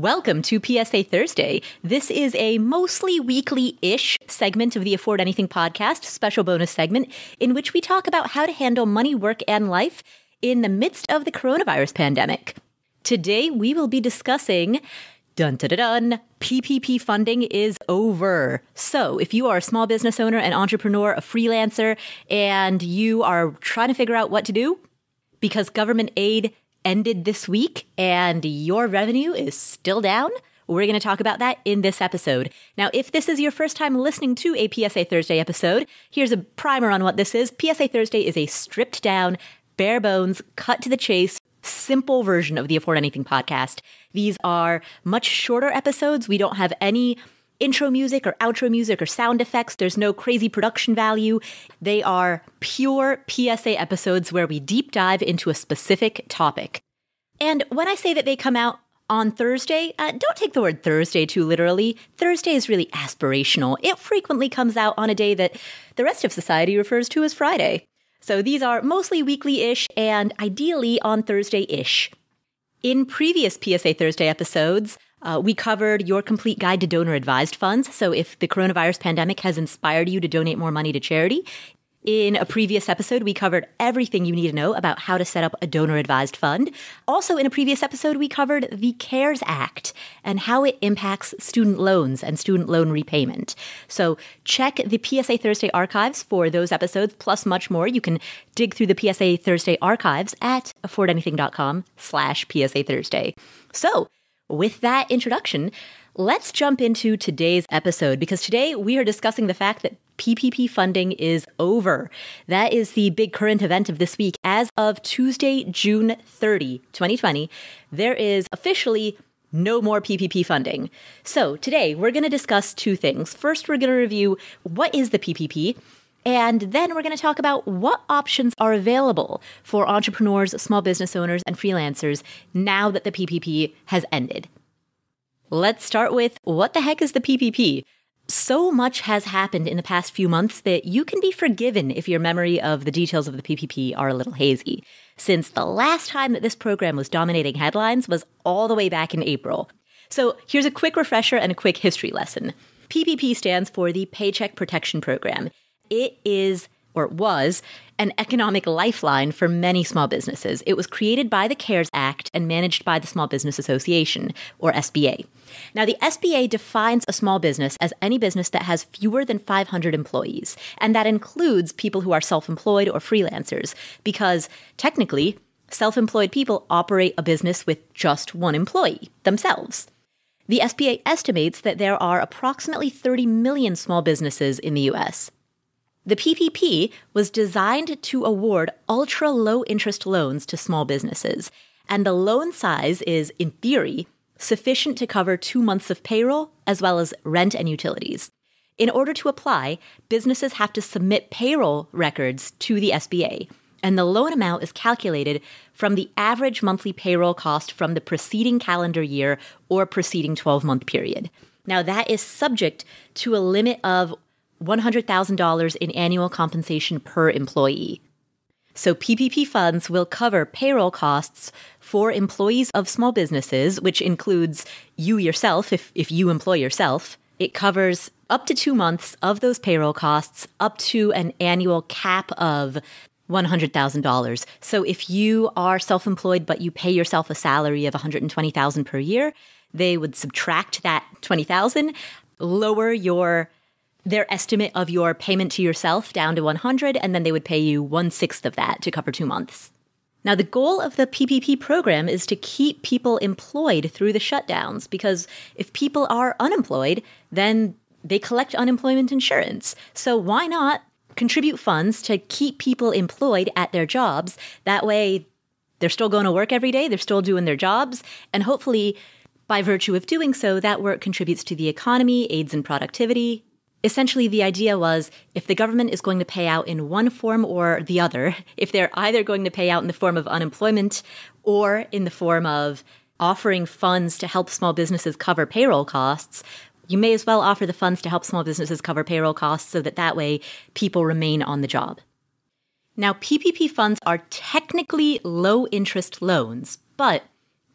Welcome to PSA Thursday. This is a mostly weekly ish segment of the Afford Anything podcast, special bonus segment, in which we talk about how to handle money, work, and life in the midst of the coronavirus pandemic. Today, we will be discussing dun dun dun PPP funding is over. So, if you are a small business owner, an entrepreneur, a freelancer, and you are trying to figure out what to do because government aid ended this week and your revenue is still down? We're going to talk about that in this episode. Now, if this is your first time listening to a PSA Thursday episode, here's a primer on what this is. PSA Thursday is a stripped down, bare bones, cut to the chase, simple version of the Afford Anything podcast. These are much shorter episodes. We don't have any intro music or outro music or sound effects. There's no crazy production value. They are pure PSA episodes where we deep dive into a specific topic. And when I say that they come out on Thursday, uh, don't take the word Thursday too literally. Thursday is really aspirational. It frequently comes out on a day that the rest of society refers to as Friday. So these are mostly weekly ish and ideally on Thursday ish. In previous PSA Thursday episodes, uh, we covered your complete guide to donor advised funds. So if the coronavirus pandemic has inspired you to donate more money to charity, in a previous episode, we covered everything you need to know about how to set up a donor advised fund. Also, in a previous episode, we covered the CARES Act and how it impacts student loans and student loan repayment. So, check the PSA Thursday archives for those episodes, plus much more. You can dig through the PSA Thursday archives at affordanything.com slash PSA Thursday. So, with that introduction, let's jump into today's episode because today we are discussing the fact that PPP funding is over. That is the big current event of this week. As of Tuesday, June 30, 2020, there is officially no more PPP funding. So, today we're going to discuss two things. First, we're going to review what is the PPP? And then we're going to talk about what options are available for entrepreneurs, small business owners, and freelancers now that the PPP has ended. Let's start with what the heck is the PPP? So much has happened in the past few months that you can be forgiven if your memory of the details of the PPP are a little hazy, since the last time that this program was dominating headlines was all the way back in April. So here's a quick refresher and a quick history lesson. PPP stands for the Paycheck Protection Program. It is or it was an economic lifeline for many small businesses. It was created by the CARES Act and managed by the Small Business Association, or SBA. Now, the SBA defines a small business as any business that has fewer than 500 employees, and that includes people who are self employed or freelancers, because technically, self employed people operate a business with just one employee themselves. The SBA estimates that there are approximately 30 million small businesses in the US, the PPP was designed to award ultra low interest loans to small businesses, and the loan size is, in theory, sufficient to cover two months of payroll as well as rent and utilities. In order to apply, businesses have to submit payroll records to the SBA, and the loan amount is calculated from the average monthly payroll cost from the preceding calendar year or preceding 12 month period. Now, that is subject to a limit of $100,000 in annual compensation per employee. So PPP funds will cover payroll costs for employees of small businesses, which includes you yourself, if, if you employ yourself. It covers up to two months of those payroll costs, up to an annual cap of $100,000. So if you are self employed, but you pay yourself a salary of $120,000 per year, they would subtract that 20,000, lower your their estimate of your payment to yourself down to 100, and then they would pay you one sixth of that to cover two months. Now, the goal of the PPP program is to keep people employed through the shutdowns because if people are unemployed, then they collect unemployment insurance. So, why not contribute funds to keep people employed at their jobs? That way, they're still going to work every day, they're still doing their jobs, and hopefully, by virtue of doing so, that work contributes to the economy, aids in productivity, Essentially, the idea was if the government is going to pay out in one form or the other, if they're either going to pay out in the form of unemployment or in the form of offering funds to help small businesses cover payroll costs, you may as well offer the funds to help small businesses cover payroll costs so that that way people remain on the job. Now, PPP funds are technically low interest loans, but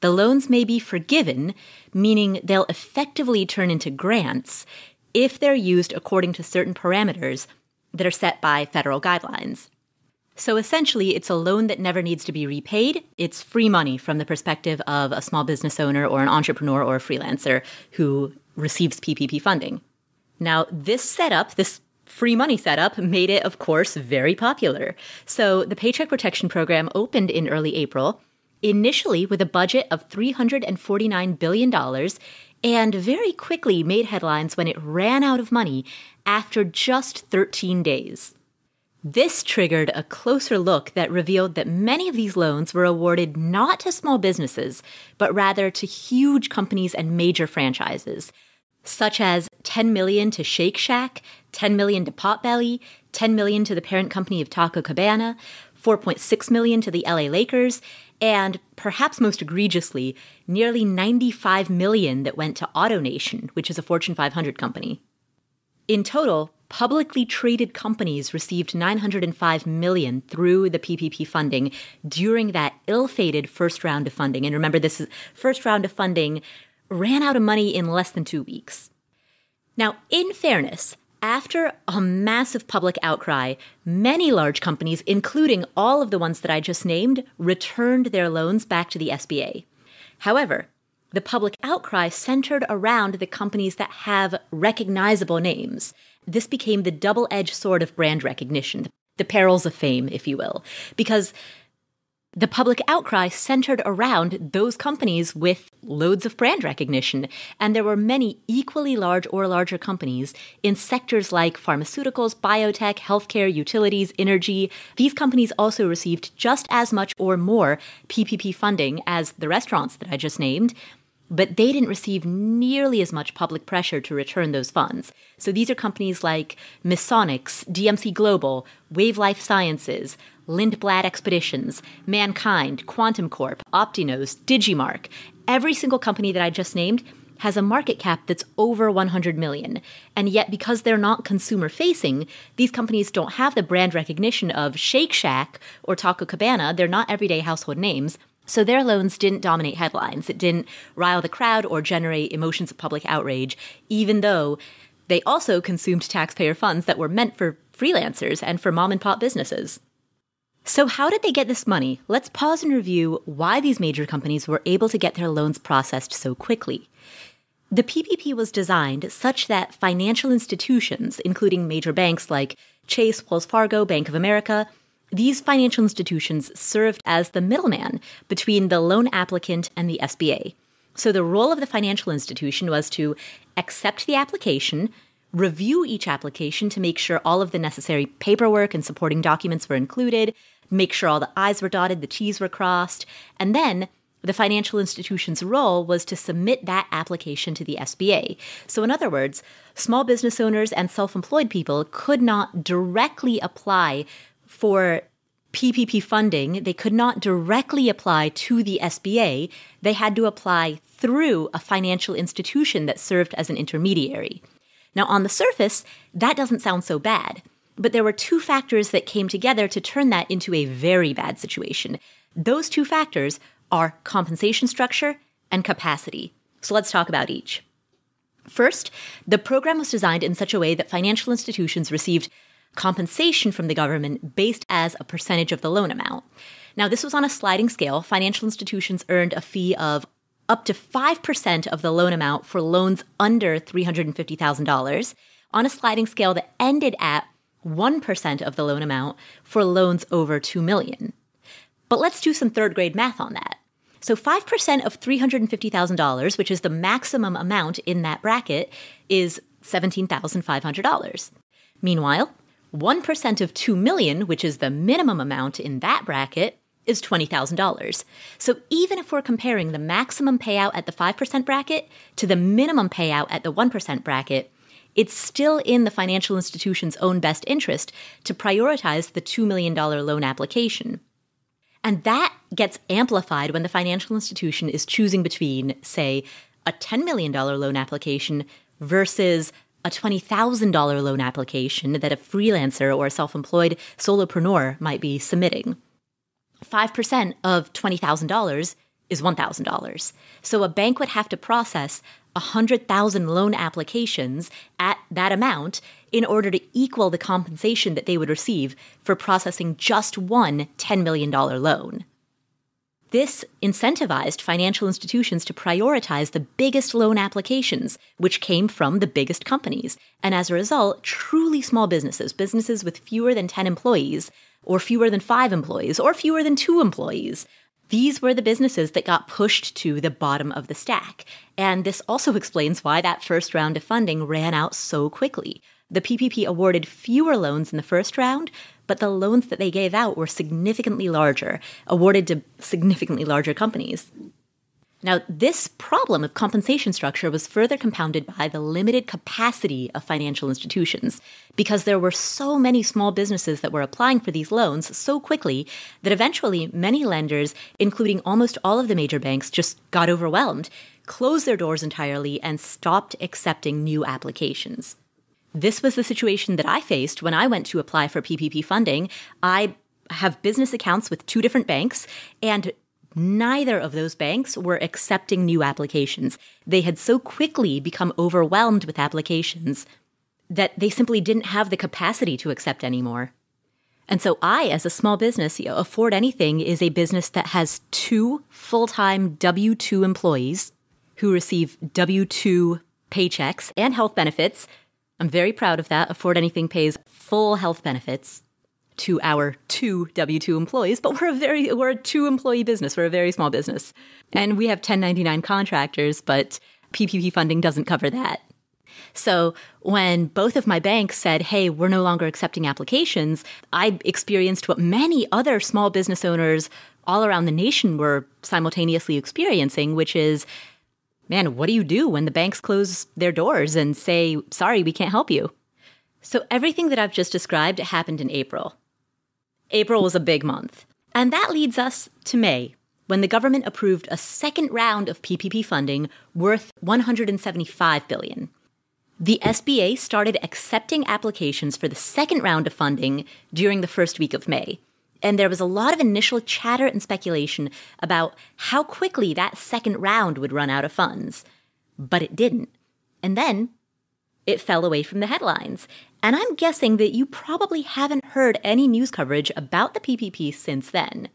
the loans may be forgiven, meaning they'll effectively turn into grants if they're used according to certain parameters that are set by federal guidelines. So essentially, it's a loan that never needs to be repaid. It's free money from the perspective of a small business owner or an entrepreneur or a freelancer who receives PPP funding. Now, this setup, this free money setup, made it, of course, very popular. So the Paycheck Protection Program opened in early April, initially with a budget of $349 billion and very quickly made headlines when it ran out of money after just 13 days. This triggered a closer look that revealed that many of these loans were awarded not to small businesses, but rather to huge companies and major franchises, such as 10 million to Shake Shack, 10 million to Potbelly, 10 million to the parent company of Taco Cabana, 4.6 million to the LA Lakers, and perhaps most egregiously, nearly 95 million that went to AutoNation, which is a Fortune 500 company. In total, publicly traded companies received 905 million through the PPP funding during that ill-fated first round of funding. And remember this is first round of funding ran out of money in less than 2 weeks. Now, in fairness, after a massive public outcry, many large companies, including all of the ones that I just named, returned their loans back to the SBA. However, the public outcry centered around the companies that have recognizable names. This became the double edged sword of brand recognition, the perils of fame, if you will, because the public outcry centered around those companies with loads of brand recognition. And there were many equally large or larger companies in sectors like pharmaceuticals, biotech, healthcare, utilities, energy. These companies also received just as much or more PPP funding as the restaurants that I just named. But they didn't receive nearly as much public pressure to return those funds. So these are companies like Misonics, DMC Global, Wave Life Sciences, Lindblad Expeditions, Mankind, Quantum Corp, Optinose, digimark Every single company that I just named has a market cap that's over 100 million. And yet, because they're not consumer facing, these companies don't have the brand recognition of Shake Shack or Taco Cabana. They're not everyday household names. So their loans didn't dominate headlines. It didn't rile the crowd or generate emotions of public outrage, even though they also consumed taxpayer funds that were meant for freelancers and for mom and pop businesses. So, how did they get this money? Let's pause and review why these major companies were able to get their loans processed so quickly. The PPP was designed such that financial institutions, including major banks like Chase, Wells Fargo, Bank of America, these financial institutions served as the middleman between the loan applicant and the SBA. So, the role of the financial institution was to accept the application, review each application to make sure all of the necessary paperwork and supporting documents were included, make sure all the I's were dotted, the T's were crossed, and then the financial institution's role was to submit that application to the SBA. So, in other words, small business owners and self employed people could not directly apply for PPP funding. They could not directly apply to the SBA. They had to apply through a financial institution that served as an intermediary. Now, on the surface, that doesn't sound so bad. But there were two factors that came together to turn that into a very bad situation. Those two factors are compensation structure and capacity. So let's talk about each. First, the program was designed in such a way that financial institutions received compensation from the government based as a percentage of the loan amount. Now, this was on a sliding scale. Financial institutions earned a fee of up to 5% of the loan amount for loans under $350,000 on a sliding scale that ended at 1% of the loan amount for loans over 2 million. But let's do some third grade math on that. So 5% of $350,000, which is the maximum amount in that bracket, is $17,500. Meanwhile, 1% of 2 million, which is the minimum amount in that bracket, is $20,000. So even if we're comparing the maximum payout at the 5% bracket to the minimum payout at the 1% bracket, it's still in the financial institution's own best interest to prioritize the $2 million loan application. And that gets amplified when the financial institution is choosing between, say, a $10 million loan application versus a $20,000 loan application that a freelancer or a self employed solopreneur might be submitting. 5% of $20,000 is $1,000. So a bank would have to process 100,000 loan applications at that amount in order to equal the compensation that they would receive for processing just one $10 million loan. This incentivized financial institutions to prioritize the biggest loan applications, which came from the biggest companies. And as a result, truly small businesses, businesses with fewer than 10 employees, or fewer than five employees, or fewer than two employees. These were the businesses that got pushed to the bottom of the stack. And this also explains why that first round of funding ran out so quickly. The PPP awarded fewer loans in the first round, but the loans that they gave out were significantly larger, awarded to significantly larger companies. Now, this problem of compensation structure was further compounded by the limited capacity of financial institutions, because there were so many small businesses that were applying for these loans so quickly that eventually many lenders, including almost all of the major banks, just got overwhelmed, closed their doors entirely, and stopped accepting new applications. This was the situation that I faced when I went to apply for PPP funding. I have business accounts with two different banks, and Neither of those banks were accepting new applications. They had so quickly become overwhelmed with applications that they simply didn't have the capacity to accept anymore. And so I, as a small business, Afford Anything is a business that has two full-time W-2 employees who receive W-2 paychecks and health benefits. I'm very proud of that. Afford Anything pays full health benefits to our two W 2 employees, but we're a very, we're a two employee business. We're a very small business. And we have 1099 contractors, but PPP funding doesn't cover that. So when both of my banks said, hey, we're no longer accepting applications, I experienced what many other small business owners all around the nation were simultaneously experiencing, which is, man, what do you do when the banks close their doors and say, sorry, we can't help you? So everything that I've just described happened in April. April was a big month. And that leads us to May, when the government approved a second round of PPP funding worth 175 billion. The SBA started accepting applications for the second round of funding during the first week of May. And there was a lot of initial chatter and speculation about how quickly that second round would run out of funds. But it didn't. And then it fell away from the headlines. And I'm guessing that you probably haven't heard any news coverage about the PPP since then.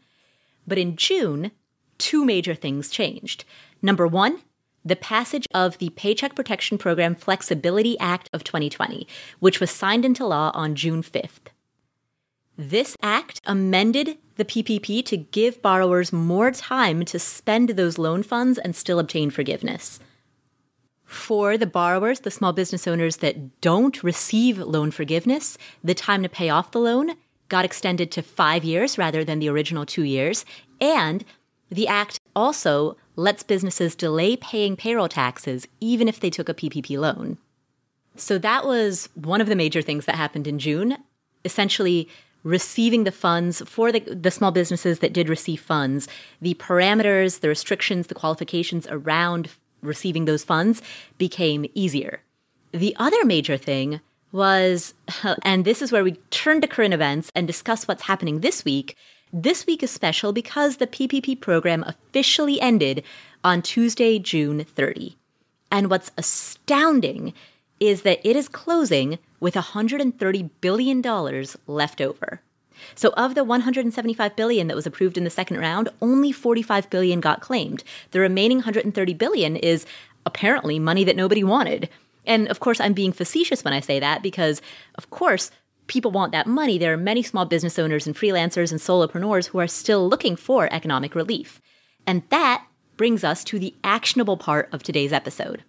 But in June, two major things changed. Number one, the passage of the Paycheck Protection Program Flexibility Act of 2020, which was signed into law on June 5th. This act amended the PPP to give borrowers more time to spend those loan funds and still obtain forgiveness for the borrowers, the small business owners that don't receive loan forgiveness, the time to pay off the loan got extended to five years rather than the original two years. And the act also lets businesses delay paying payroll taxes even if they took a PPP loan. So that was one of the major things that happened in June. Essentially, receiving the funds for the, the small businesses that did receive funds, the parameters, the restrictions, the qualifications around receiving those funds became easier. The other major thing was, and this is where we turn to current events and discuss what's happening this week. This week is special because the PPP program officially ended on Tuesday, June 30. And what's astounding is that it is closing with $130 billion left over. So of the 175 billion that was approved in the second round, only 45 billion got claimed. The remaining 130 billion is apparently money that nobody wanted. And of course, I'm being facetious when I say that because of course, people want that money. There are many small business owners and freelancers and solopreneurs who are still looking for economic relief. And that brings us to the actionable part of today's episode.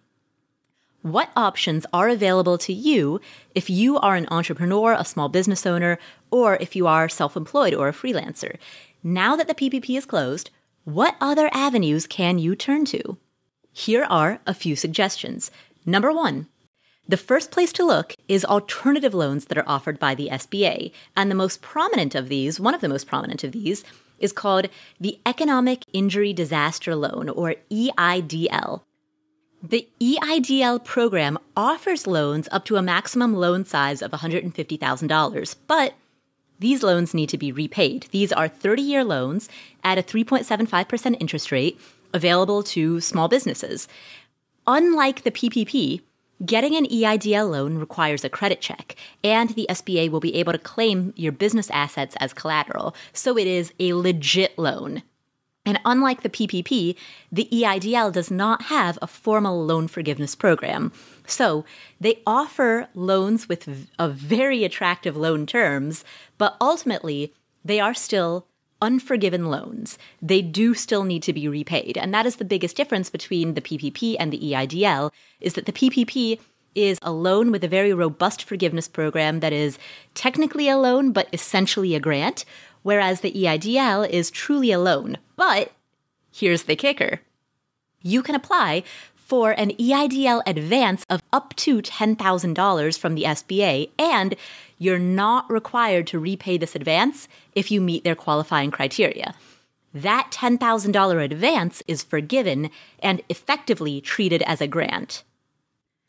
What options are available to you if you are an entrepreneur, a small business owner, or if you are self employed or a freelancer? Now that the PPP is closed, what other avenues can you turn to? Here are a few suggestions. Number one, the first place to look is alternative loans that are offered by the SBA. And the most prominent of these, one of the most prominent of these, is called the Economic Injury Disaster Loan, or EIDL. The EIDL program offers loans up to a maximum loan size of $150,000, but these loans need to be repaid. These are 30 year loans at a 3.75% interest rate available to small businesses. Unlike the PPP, getting an EIDL loan requires a credit check, and the SBA will be able to claim your business assets as collateral. So it is a legit loan. And unlike the PPP, the EIDL does not have a formal loan forgiveness program. So they offer loans with a very attractive loan terms, but ultimately they are still unforgiven loans. They do still need to be repaid. And that is the biggest difference between the PPP and the EIDL is that the PPP is a loan with a very robust forgiveness program that is technically a loan but essentially a grant, whereas the EIDL is truly alone. But here's the kicker you can apply for an EIDL advance of up to $10,000 from the SBA, and you're not required to repay this advance if you meet their qualifying criteria. That $10,000 advance is forgiven and effectively treated as a grant.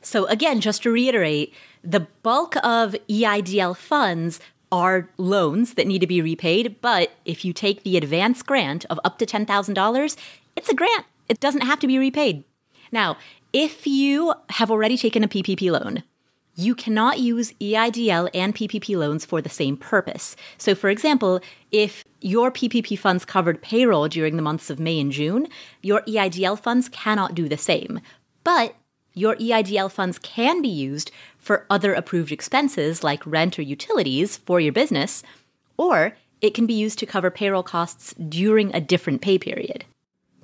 So, again, just to reiterate, the bulk of EIDL funds are loans that need to be repaid, but if you take the advance grant of up to $10,000, it's a grant. It doesn't have to be repaid. Now, if you have already taken a PPP loan, you cannot use EIDL and PPP loans for the same purpose. So, for example, if your PPP funds covered payroll during the months of May and June, your EIDL funds cannot do the same. But your EIDL funds can be used for other approved expenses like rent or utilities for your business, or it can be used to cover payroll costs during a different pay period.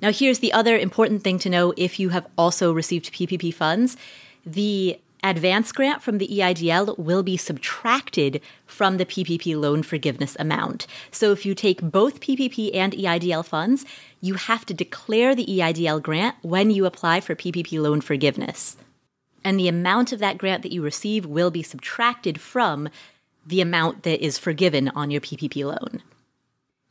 Now, here's the other important thing to know if you have also received PPP funds the advance grant from the EIDL will be subtracted from the PPP loan forgiveness amount. So if you take both PPP and EIDL funds, you have to declare the EIDL grant when you apply for PPP loan forgiveness. And the amount of that grant that you receive will be subtracted from the amount that is forgiven on your PPP loan.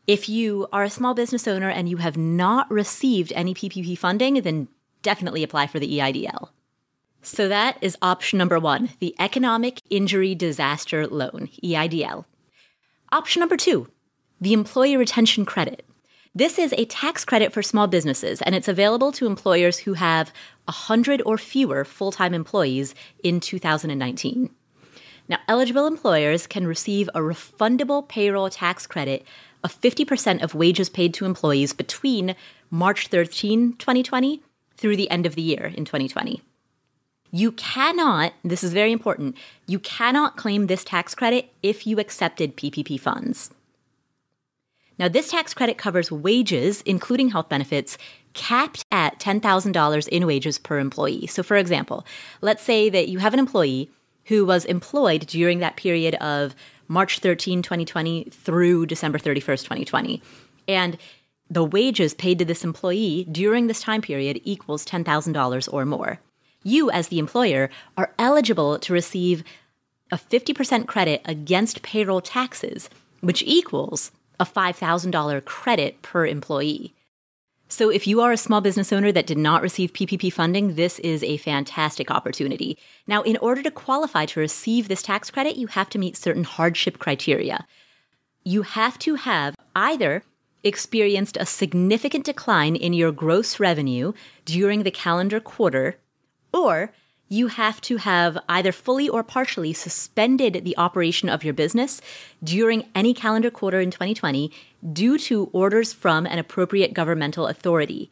If you are a small business owner and you have not received any PPP funding, then definitely apply for the EIDL. So that is option number one the Economic Injury Disaster Loan, EIDL. Option number two, the Employee Retention Credit. This is a tax credit for small businesses, and it's available to employers who have 100 or fewer full time employees in 2019. Now, eligible employers can receive a refundable payroll tax credit of 50% of wages paid to employees between March 13, 2020 through the end of the year in 2020. You cannot, this is very important, you cannot claim this tax credit if you accepted PPP funds. Now, this tax credit covers wages, including health benefits, capped at $10,000 in wages per employee. So, for example, let's say that you have an employee who was employed during that period of March 13, 2020 through December 31st, 2020. And the wages paid to this employee during this time period equals $10,000 or more. You, as the employer, are eligible to receive a 50% credit against payroll taxes, which equals a $5,000 credit per employee. So, if you are a small business owner that did not receive PPP funding, this is a fantastic opportunity. Now, in order to qualify to receive this tax credit, you have to meet certain hardship criteria. You have to have either experienced a significant decline in your gross revenue during the calendar quarter or you have to have either fully or partially suspended the operation of your business during any calendar quarter in 2020 due to orders from an appropriate governmental authority.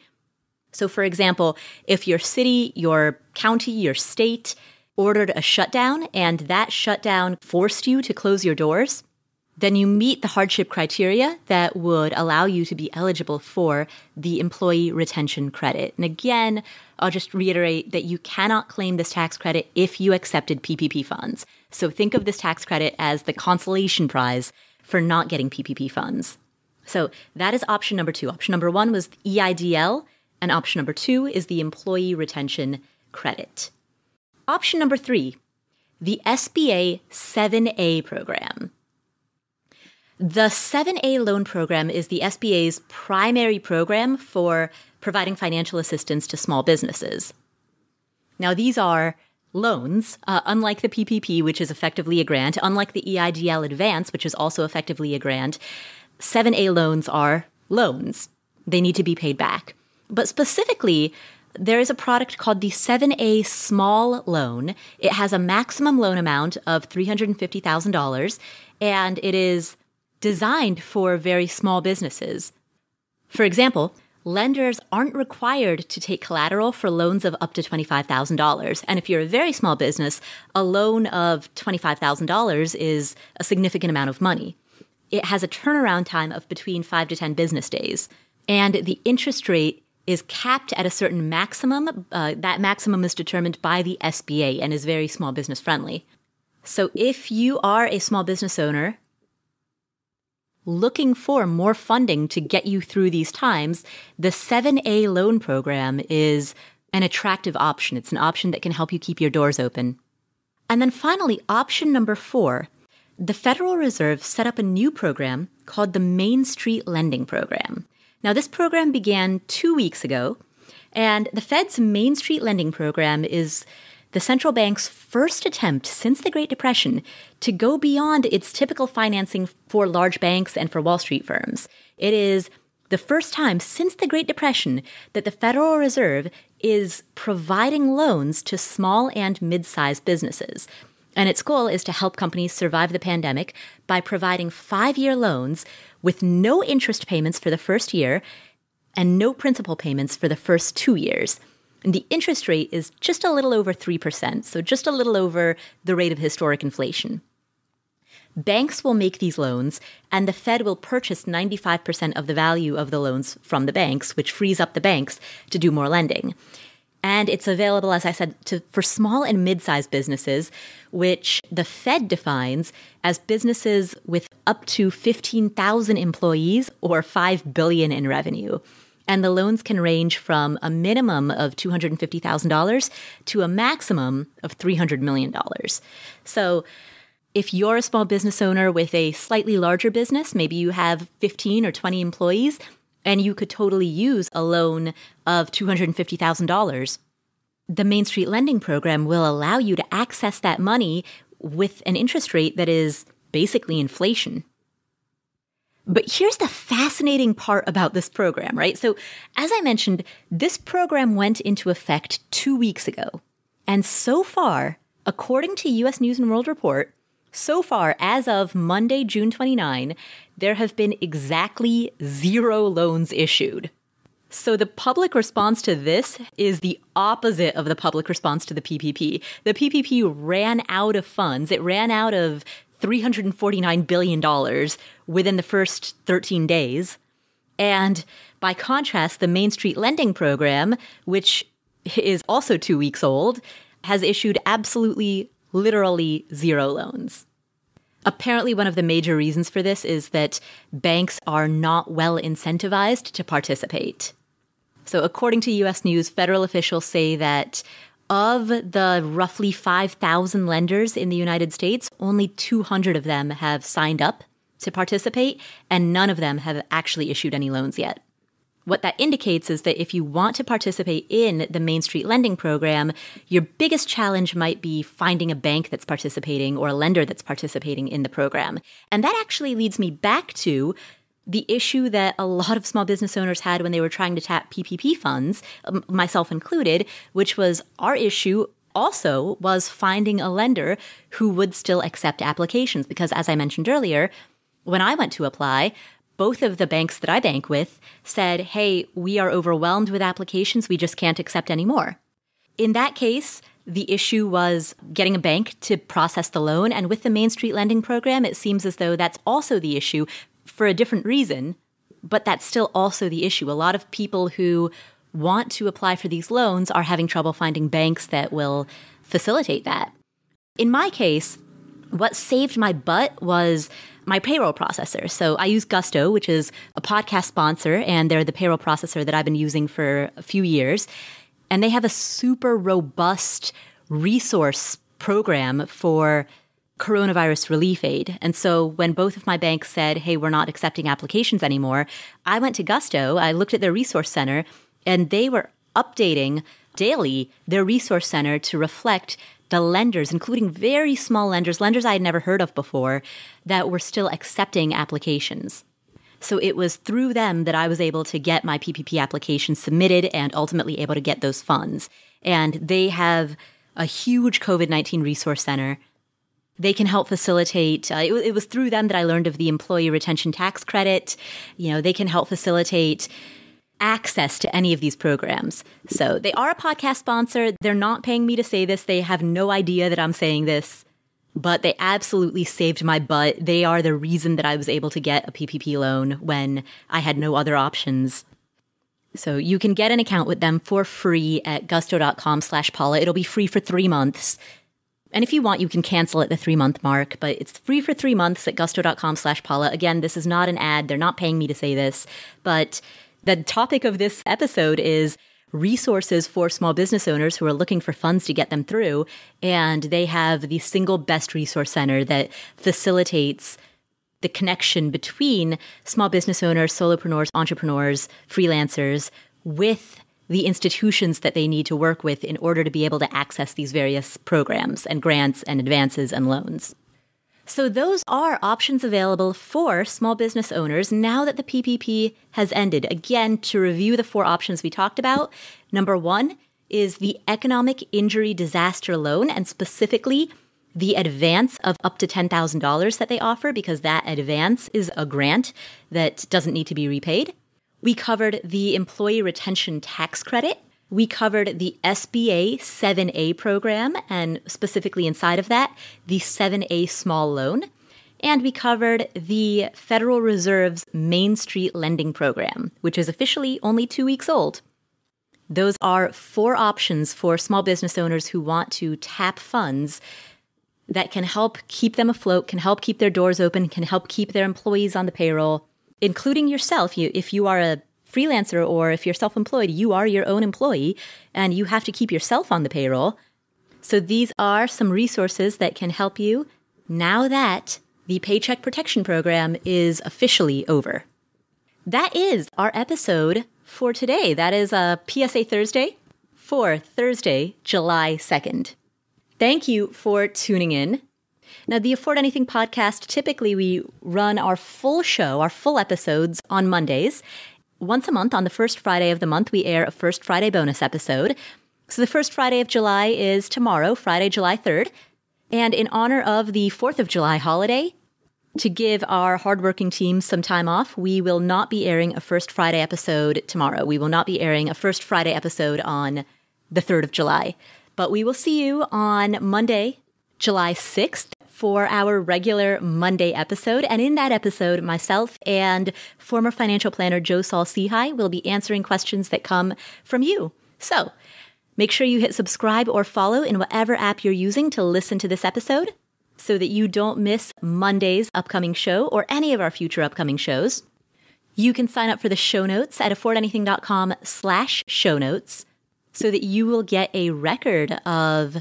So, for example, if your city, your county, your state ordered a shutdown and that shutdown forced you to close your doors, then you meet the hardship criteria that would allow you to be eligible for the employee retention credit. And again, I'll just reiterate that you cannot claim this tax credit if you accepted PPP funds. So think of this tax credit as the consolation prize for not getting PPP funds. So that is option number two. Option number one was EIDL, and option number two is the employee retention credit. Option number three, the SBA 7A program. The 7A loan program is the SBA's primary program for providing financial assistance to small businesses. Now, these are loans, uh, unlike the PPP, which is effectively a grant, unlike the EIDL Advance, which is also effectively a grant. 7A loans are loans. They need to be paid back. But specifically, there is a product called the 7A Small Loan. It has a maximum loan amount of $350,000 and it is designed for very small businesses. For example, lenders aren't required to take collateral for loans of up to $25,000. And if you're a very small business, a loan of $25,000 is a significant amount of money. It has a turnaround time of between 5 to 10 business days, and the interest rate is capped at a certain maximum. Uh, that maximum is determined by the SBA and is very small business friendly. So if you are a small business owner looking for more funding to get you through these times, the 7A loan program is an attractive option. It's an option that can help you keep your doors open. And then finally, option number four the Federal Reserve set up a new program called the Main Street Lending Program. Now, this program began two weeks ago, and the Fed's Main Street Lending Program is the central bank's first attempt since the Great Depression to go beyond its typical financing for large banks and for Wall Street firms. It is the first time since the Great Depression that the Federal Reserve is providing loans to small and mid sized businesses. And its goal is to help companies survive the pandemic by providing five year loans with no interest payments for the first year and no principal payments for the first two years. And the interest rate is just a little over 3%, so just a little over the rate of historic inflation. Banks will make these loans, and the Fed will purchase 95% of the value of the loans from the banks, which frees up the banks to do more lending. And it's available, as I said, to, for small and mid sized businesses, which the Fed defines as businesses with up to 15,000 employees or 5 billion in revenue. And the loans can range from a minimum of $250,000 to a maximum of $300 million. So, if you're a small business owner with a slightly larger business, maybe you have 15 or 20 employees, and you could totally use a loan of $250,000, the Main Street Lending Program will allow you to access that money with an interest rate that is basically inflation. But here's the fascinating part about this program, right? So, as I mentioned, this program went into effect two weeks ago. And so far, according to US News and World Report, so far as of Monday, June 29, there have been exactly zero loans issued. So the public response to this is the opposite of the public response to the PPP. The PPP ran out of funds. It ran out of $349 billion within the first 13 days. And by contrast, the Main Street Lending Program, which is also two weeks old, has issued absolutely, literally zero loans. Apparently, one of the major reasons for this is that banks are not well incentivized to participate. So, according to US News, federal officials say that of the roughly 5,000 lenders in the United States, only 200 of them have signed up to participate, and none of them have actually issued any loans yet. What that indicates is that if you want to participate in the Main Street Lending Program, your biggest challenge might be finding a bank that's participating or a lender that's participating in the program. And that actually leads me back to the issue that a lot of small business owners had when they were trying to tap PPP funds, um, myself included, which was our issue also was finding a lender who would still accept applications. Because as I mentioned earlier, when I went to apply, both of the banks that I bank with said, Hey, we are overwhelmed with applications. We just can't accept any more. In that case, the issue was getting a bank to process the loan. And with the Main Street Lending Program, it seems as though that's also the issue for a different reason, but that's still also the issue. A lot of people who want to apply for these loans are having trouble finding banks that will facilitate that. In my case, what saved my butt was my payroll processor. So I use Gusto, which is a podcast sponsor, and they're the payroll processor that I've been using for a few years. And they have a super robust resource program for coronavirus relief aid. And so when both of my banks said, hey, we're not accepting applications anymore, I went to Gusto, I looked at their resource center, and they were updating daily their resource center to reflect the lenders, including very small lenders, lenders I had never heard of before, that were still accepting applications. So it was through them that I was able to get my PPP application submitted and ultimately able to get those funds. And they have a huge COVID 19 resource center they can help facilitate. Uh, it, it, was through them that I learned of the employee retention tax credit. You know, they can help facilitate access to any of these programs. So they are a podcast sponsor. They're not paying me to say this. They have no idea that I'm saying this, but they absolutely saved my butt. They are the reason that I was able to get a PPP loan when I had no other options. So you can get an account with them for free at gusto.com slash Paula. It'll be free for three months. And if you want, you can cancel at the three month mark, but it's free for three months at gusto.com slash Paula. Again, this is not an ad. They're not paying me to say this, but the topic of this episode is resources for small business owners who are looking for funds to get them through. And they have the single best resource center that facilitates the connection between small business owners, solopreneurs, entrepreneurs, freelancers with the institutions that they need to work with in order to be able to access these various programs and grants and advances and loans. So, those are options available for small business owners now that the PPP has ended. Again, to review the four options we talked about number one is the Economic Injury Disaster Loan, and specifically the advance of up to $10,000 that they offer, because that advance is a grant that doesn't need to be repaid. We covered the Employee Retention Tax Credit. We covered the SBA 7A program, and specifically inside of that, the 7A small loan. And we covered the Federal Reserve's Main Street Lending Program, which is officially only two weeks old. Those are four options for small business owners who want to tap funds that can help keep them afloat, can help keep their doors open, can help keep their employees on the payroll, including yourself. You, if you are a freelancer or if you're self employed, you are your own employee and you have to keep yourself on the payroll. So these are some resources that can help you now that the Paycheck Protection Program is officially over. That is our episode for today. That is uh, a PSA Thursday for Thursday, July 2nd. Thank you for tuning in. Now, the Afford Anything podcast, typically we run our full show, our full episodes on Mondays. Once a month, on the first Friday of the month, we air a First Friday bonus episode. So the first Friday of July is tomorrow, Friday, July 3rd. And in honor of the 4th of July holiday, to give our hardworking team some time off, we will not be airing a First Friday episode tomorrow. We will not be airing a First Friday episode on the 3rd of July. But we will see you on Monday, July 6th for our regular Monday episode. And in that episode, myself and former financial planner Joe Saul Sehi will be answering questions that come from you. So make sure you hit subscribe or follow in whatever app you're using to listen to this episode so that you don't miss Monday's upcoming show or any of our future upcoming shows. You can sign up for the show notes at affordanything.com slash show notes so that you will get a record of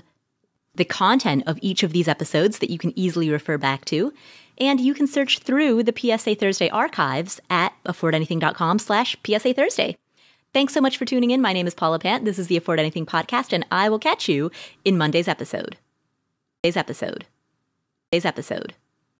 the content of each of these episodes that you can easily refer back to. And you can search through the PSA Thursday archives at affordanything.com slash PSA Thursday. Thanks so much for tuning in. My name is Paula Pant. This is the Afford Anything podcast, and I will catch you in Monday's episode. Today's episode. Today's episode.